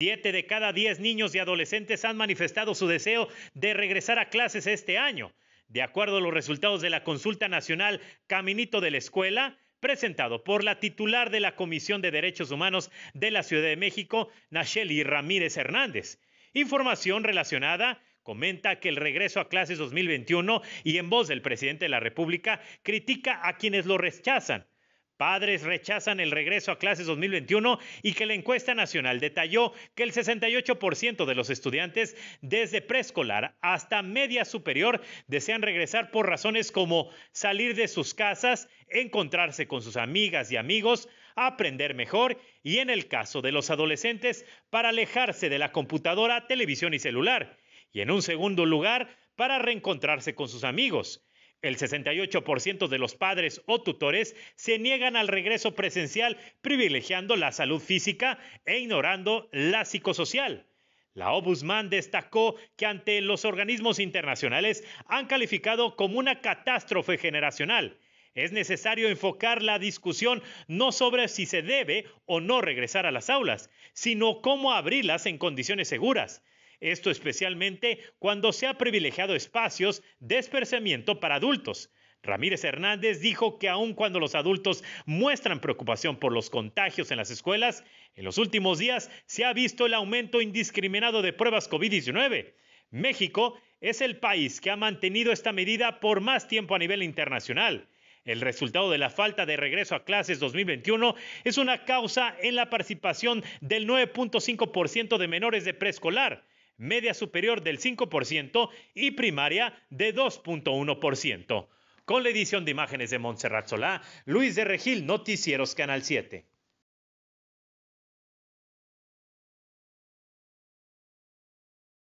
Siete de cada diez niños y adolescentes han manifestado su deseo de regresar a clases este año, de acuerdo a los resultados de la consulta nacional Caminito de la Escuela, presentado por la titular de la Comisión de Derechos Humanos de la Ciudad de México, Nacheli Ramírez Hernández. Información relacionada comenta que el regreso a clases 2021 y en voz del presidente de la República critica a quienes lo rechazan Padres rechazan el regreso a clases 2021 y que la encuesta nacional detalló que el 68% de los estudiantes desde preescolar hasta media superior desean regresar por razones como salir de sus casas, encontrarse con sus amigas y amigos, aprender mejor y en el caso de los adolescentes para alejarse de la computadora, televisión y celular. Y en un segundo lugar, para reencontrarse con sus amigos. El 68% de los padres o tutores se niegan al regreso presencial, privilegiando la salud física e ignorando la psicosocial. La Obusman destacó que ante los organismos internacionales han calificado como una catástrofe generacional. Es necesario enfocar la discusión no sobre si se debe o no regresar a las aulas, sino cómo abrirlas en condiciones seguras. Esto especialmente cuando se ha privilegiado espacios de esparcimiento para adultos. Ramírez Hernández dijo que aun cuando los adultos muestran preocupación por los contagios en las escuelas, en los últimos días se ha visto el aumento indiscriminado de pruebas COVID-19. México es el país que ha mantenido esta medida por más tiempo a nivel internacional. El resultado de la falta de regreso a clases 2021 es una causa en la participación del 9.5% de menores de preescolar media superior del 5% y primaria de 2.1%. Con la edición de imágenes de Montserrat Solá, Luis de Regil, Noticieros Canal 7.